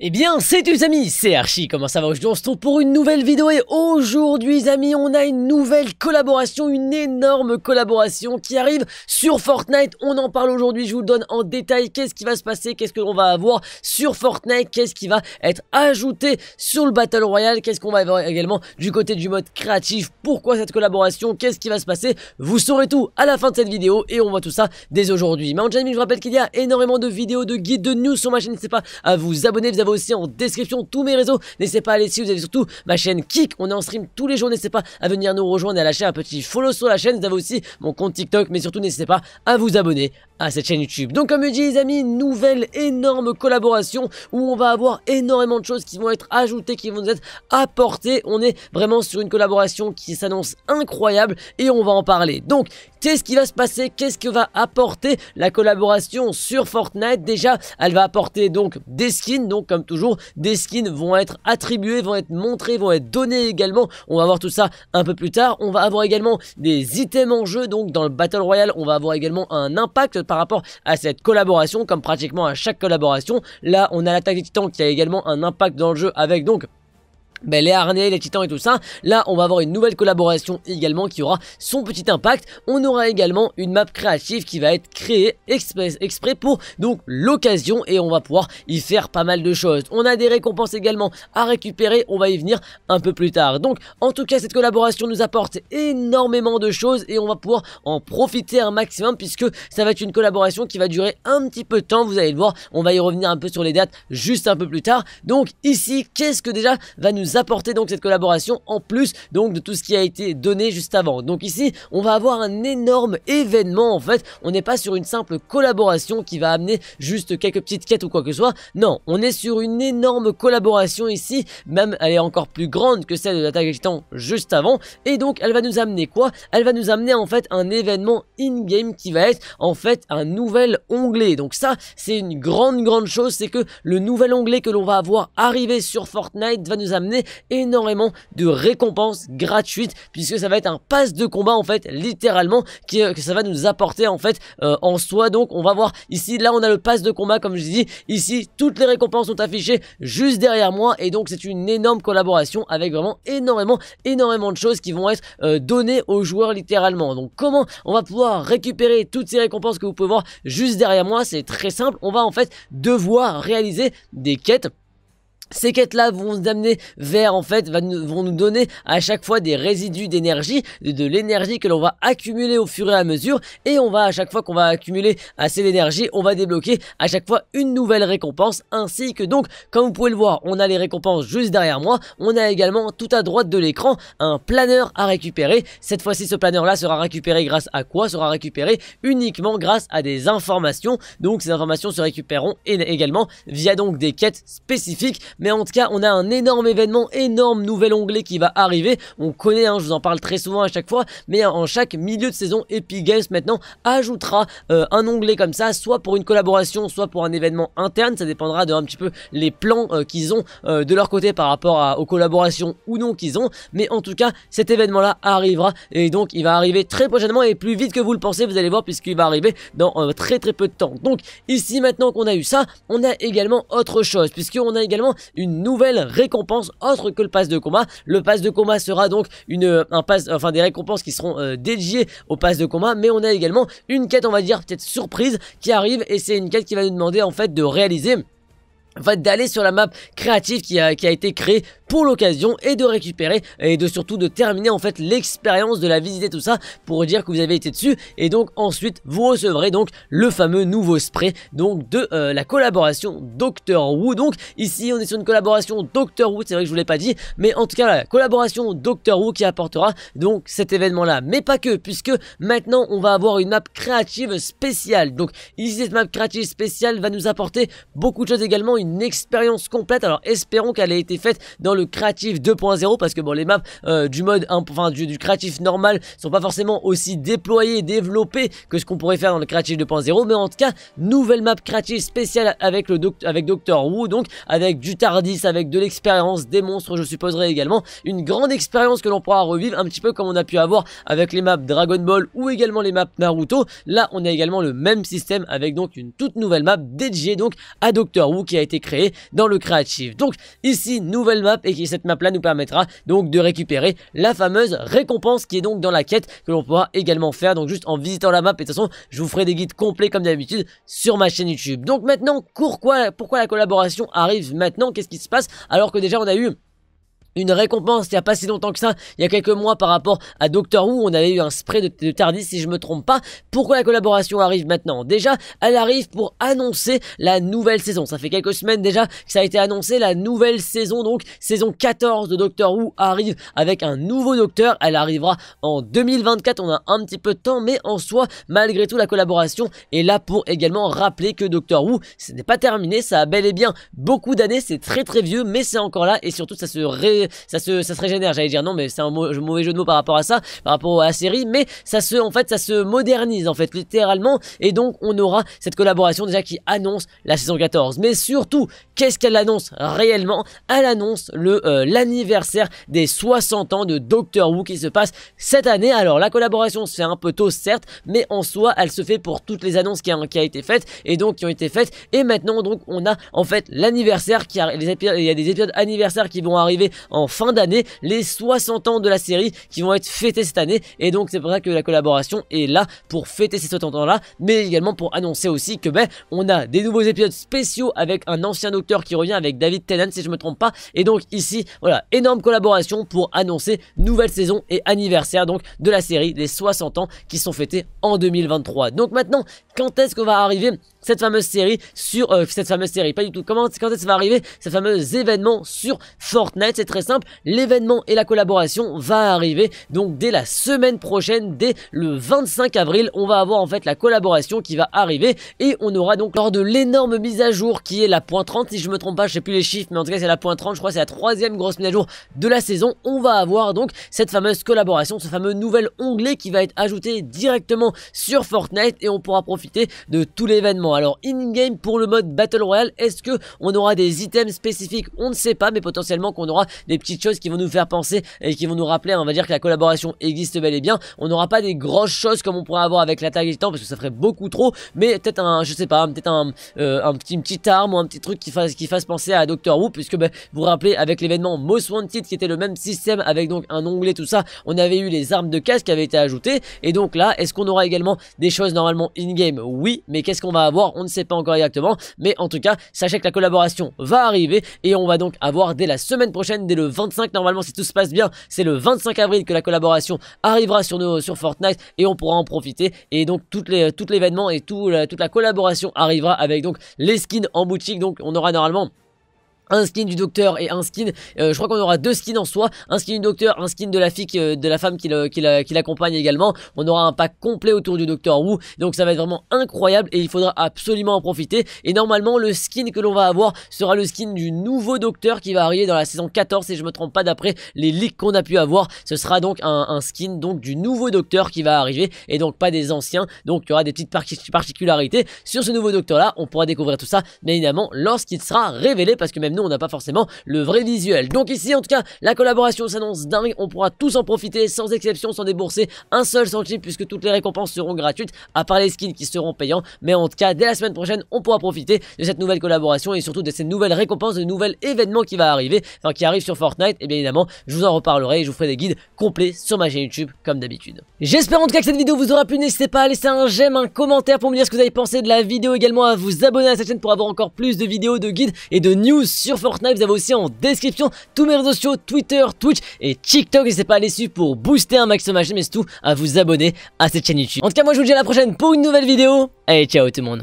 Eh bien, c'est les amis, c'est Archie, comment ça va Aujourd'hui, on se trouve pour une nouvelle vidéo et aujourd'hui, amis, on a une nouvelle collaboration, une énorme collaboration qui arrive sur Fortnite. On en parle aujourd'hui, je vous le donne en détail, qu'est-ce qui va se passer, qu'est-ce qu'on va avoir sur Fortnite, qu'est-ce qui va être ajouté sur le Battle Royale, qu'est-ce qu'on va avoir également du côté du mode créatif, pourquoi cette collaboration, qu'est-ce qui va se passer, vous saurez tout à la fin de cette vidéo et on voit tout ça dès aujourd'hui. Mais en je vous rappelle qu'il y a énormément de vidéos, de guides, de news sur ma chaîne, n'hésitez pas à vous abonner, avez aussi en description tous mes réseaux. N'hésitez pas à aller si vous avez surtout ma chaîne Kik, on est en stream tous les jours, n'hésitez pas à venir nous rejoindre et à lâcher un petit follow sur la chaîne, vous avez aussi mon compte TikTok, mais surtout n'hésitez pas à vous abonner à cette chaîne YouTube. Donc comme je dis les amis, nouvelle énorme collaboration où on va avoir énormément de choses qui vont être ajoutées, qui vont nous être apportées. On est vraiment sur une collaboration qui s'annonce incroyable et on va en parler. Donc qu'est-ce qui va se passer Qu'est-ce que va apporter la collaboration sur Fortnite Déjà, elle va apporter donc des skins, donc comme toujours, des skins vont être attribués, vont être montrés, vont être donnés également. On va voir tout ça un peu plus tard. On va avoir également des items en jeu, donc dans le Battle Royale, on va avoir également un impact par rapport à cette collaboration, comme pratiquement à chaque collaboration. Là, on a l'attaque des titans qui a également un impact dans le jeu avec donc ben, les harnais, les titans et tout ça. Là, on va avoir une nouvelle collaboration également qui aura son petit impact. On aura également une map créative qui va être créée exprès, pour donc l'occasion et on va pouvoir y faire pas mal de choses. On a des récompenses également à récupérer, on va y venir un peu plus tard. Donc, en tout cas, cette collaboration nous apporte énormément de choses et on va pouvoir en profiter un maximum puisque ça va être une collaboration qui va durer un petit peu de temps, vous allez le voir. On va y revenir un peu sur les dates juste un peu plus tard. Donc, ici, qu'est-ce que déjà va nous apporter donc cette collaboration en plus donc de tout ce qui a été donné juste avant. Donc ici, on va avoir un énorme événement en fait. On n'est pas sur une simple collaboration qui va amener juste quelques petites quêtes ou quoi que ce soit. Non, on est sur une énorme collaboration ici. Même, elle est encore plus grande que celle de l'attaque des juste avant. Et donc, elle va nous amener quoi Elle va nous amener en fait un événement in-game qui va être en fait un nouvel onglet. Donc ça, c'est une grande grande chose, c'est que le nouvel onglet que l'on va avoir arrivé sur Fortnite va nous amener énormément de récompenses gratuites puisque ça va être un pass de combat en fait littéralement qui, euh, que ça va nous apporter en fait euh, en soi donc on va voir ici là on a le pass de combat comme je dis ici toutes les récompenses sont affichées juste derrière moi et donc c'est une énorme collaboration avec vraiment énormément énormément de choses qui vont être euh, données aux joueurs littéralement donc comment on va pouvoir récupérer toutes ces récompenses que vous pouvez voir juste derrière moi c'est très simple on va en fait devoir réaliser des quêtes ces quêtes-là vont nous amener vers, en fait, vont nous donner à chaque fois des résidus d'énergie, de, l'énergie que l'on va accumuler au fur et à mesure, et on va à chaque fois qu'on va accumuler assez d'énergie, on va débloquer à chaque fois une nouvelle récompense, ainsi que donc, comme vous pouvez le voir, on a les récompenses juste derrière moi, on a également tout à droite de l'écran un planeur à récupérer, cette fois-ci ce planeur-là sera récupéré grâce à quoi Sera récupéré uniquement grâce à des informations, donc ces informations se récupéreront également via donc des quêtes spécifiques mais en tout cas, on a un énorme événement, énorme nouvel onglet qui va arriver. On connaît, hein, je vous en parle très souvent à chaque fois, mais en chaque milieu de saison, Epic Games maintenant ajoutera euh, un onglet comme ça, soit pour une collaboration, soit pour un événement interne. Ça dépendra de un petit peu les plans euh, qu'ils ont euh, de leur côté par rapport aux collaborations ou non qu'ils ont. Mais en tout cas, cet événement-là arrivera et donc il va arriver très prochainement et plus vite que vous le pensez, vous allez voir, puisqu'il va arriver dans très très peu de temps. Donc ici maintenant qu'on a eu ça, on a également autre chose, puisqu'on a également une nouvelle récompense autre que le pass de combat. Le pass de combat sera donc une, euh, un enfin des récompenses qui seront euh, dédiées au pass de combat, mais on a également une quête, on va dire peut-être surprise, qui arrive et c'est une quête qui va nous demander en fait de réaliser va d'aller sur la map créative qui a, qui a été créée l'occasion et de récupérer et de surtout de terminer en fait l'expérience de la visiter tout ça pour dire que vous avez été dessus et donc ensuite vous recevrez donc le fameux nouveau spray donc de euh, la collaboration Doctor Who donc ici on est sur une collaboration Doctor Who c'est vrai que je vous l'ai pas dit mais en tout cas la collaboration Doctor Who qui apportera donc cet événement là mais pas que puisque maintenant on va avoir une map créative spéciale donc ici cette map créative spéciale va nous apporter beaucoup de choses également une expérience complète alors espérons qu'elle ait été faite dans le créatif 2.0 parce que bon les maps euh, du mode enfin du, du, créatif normal sont pas forcément aussi déployées, développées que ce qu'on pourrait faire dans le créatif 2.0 mais en tout cas nouvelle map créative spéciale avec le avec Docteur Wu donc avec du Tardis, avec de l'expérience, des monstres je supposerais également, une grande expérience que l'on pourra revivre un petit peu comme on a pu avoir avec les maps Dragon Ball ou également les maps Naruto. Là on a également le même système avec donc une toute nouvelle map dédiée donc à Doctor Who qui a été créée dans le créatif. Donc ici nouvelle map et qui cette map là nous permettra donc de récupérer la fameuse récompense qui est donc dans la quête que l'on pourra également faire donc juste en visitant la map et de toute façon je vous ferai des guides complets comme d'habitude sur ma chaîne YouTube. Donc maintenant pourquoi, pourquoi la collaboration arrive maintenant Qu'est-ce qui se passe alors que déjà on a eu une récompense il n'y a pas si longtemps que ça, il y a quelques mois par rapport à Doctor Who, on avait eu un spray de, Tardis si je me trompe pas. Pourquoi la collaboration arrive maintenant Déjà, elle arrive pour annoncer la nouvelle saison. Ça fait quelques semaines déjà que ça a été annoncé, la nouvelle saison, donc saison 14 de Doctor Who arrive avec un nouveau Docteur. Elle arrivera en 2024, on a un petit peu de temps, mais en soi, malgré tout, la collaboration est là pour également rappeler que Doctor Who, ce n'est pas terminé, ça a bel et bien beaucoup d'années, c'est très très vieux, mais c'est encore là, et surtout ça se ré ça se, ça se régénère. J'allais dire non, mais c'est un mauvais jeu de mots par rapport à ça, par rapport à la série. Mais ça se, en fait, ça se modernise en fait littéralement. Et donc on aura cette collaboration déjà qui annonce la saison 14. Mais surtout, qu'est-ce qu'elle annonce réellement Elle annonce le euh, l'anniversaire des 60 ans de Doctor Who qui se passe cette année. Alors la collaboration c'est un peu tôt certes, mais en soi elle se fait pour toutes les annonces qui a, été faites et donc qui ont été faites. Et maintenant donc on a en fait l'anniversaire qui a, il y a des épisodes anniversaires qui vont arriver en fin d'année les 60 ans de la série qui vont être fêtés cette année et donc c'est pour ça que la collaboration est là pour fêter ces 60 ans là mais également pour annoncer aussi que ben on a des nouveaux épisodes spéciaux avec un ancien docteur qui revient avec David Tennant si je me trompe pas et donc ici voilà énorme collaboration pour annoncer nouvelle saison et anniversaire donc de la série les 60 ans qui sont fêtés en 2023 donc maintenant quand est-ce qu'on va arriver cette fameuse série sur euh, cette fameuse série, pas du tout. Comment quand est va arriver ce fameux événement sur Fortnite C'est très simple, l'événement et la collaboration va arriver donc dès la semaine prochaine, dès le 25 avril, on va avoir en fait la collaboration qui va arriver et on aura donc lors de l'énorme mise à jour qui est la point 30 si je me trompe pas, je sais plus les chiffres mais en tout cas c'est la point 30, je crois c'est la troisième grosse mise à jour de la saison, on va avoir donc cette fameuse collaboration, ce fameux nouvel onglet qui va être ajouté directement sur Fortnite et on pourra profiter de tout l'événement alors in-game pour le mode Battle Royale, est-ce que on aura des items spécifiques On ne sait pas, mais potentiellement qu'on aura des petites choses qui vont nous faire penser et qui vont nous rappeler, on va dire que la collaboration existe bel et bien. On n'aura pas des grosses choses comme on pourrait avoir avec l'attaque des temps parce que ça ferait beaucoup trop, mais peut-être un, je sais pas, peut-être euh, un, petit, une petite arme ou un petit truc qui fasse, qui fasse penser à Doctor Who, puisque ben, vous vous rappelez avec l'événement One Wanted qui était le même système avec donc un onglet tout ça, on avait eu les armes de casque qui avaient été ajoutées, et donc là, est-ce qu'on aura également des choses normalement in-game Oui, mais qu'est-ce qu'on va avoir on ne sait pas encore exactement, mais en tout cas, sachez que la collaboration va arriver et on va donc avoir dès la semaine prochaine, dès le 25 normalement si tout se passe bien, c'est le 25 avril que la collaboration arrivera sur, Fortnite et on pourra en profiter et donc tout l'événement et toute la collaboration arrivera avec donc les skins en boutique, donc on aura normalement un skin du docteur et un skin euh, je crois qu'on aura deux skins en soi un skin du docteur un skin de la fille euh, de la femme qui l'accompagne également on aura un pack complet autour du docteur Wu donc ça va être vraiment incroyable et il faudra absolument en profiter et normalement le skin que l'on va avoir sera le skin du nouveau docteur qui va arriver dans la saison 14 et je me trompe pas d'après les leaks qu'on a pu avoir ce sera donc un, skin donc du nouveau docteur qui va arriver et donc pas des anciens donc il y aura des petites particularités sur ce nouveau docteur là on pourra découvrir tout ça mais évidemment lorsqu'il sera révélé parce que même nous, on n'a pas forcément le vrai visuel. Donc ici, en tout cas, la collaboration s'annonce dingue. On pourra tous en profiter sans exception, sans débourser un seul centime puisque toutes les récompenses seront gratuites, à part les skins qui seront payants. Mais en tout cas, dès la semaine prochaine, on pourra profiter de cette nouvelle collaboration et surtout de ces nouvelles récompenses, de nouvel événement qui va arriver, enfin qui arrive sur Fortnite. Et bien évidemment, je vous en reparlerai et je vous ferai des guides complets sur ma chaîne YouTube comme d'habitude. J'espère en tout cas que cette vidéo vous aura plu. N'hésitez pas à laisser un j'aime, un commentaire pour me dire ce que vous avez pensé de la vidéo également à vous abonner à cette chaîne pour avoir encore plus de vidéos, de guides et de news sur Fortnite. Vous avez aussi en description tous mes réseaux sociaux, Twitter, Twitch et TikTok. N'hésitez pas à aller suivre pour booster un maximum jamais, mais tout, à vous abonner à cette chaîne YouTube. En tout cas, moi je vous dis à la prochaine pour une nouvelle vidéo. Allez, ciao tout le monde.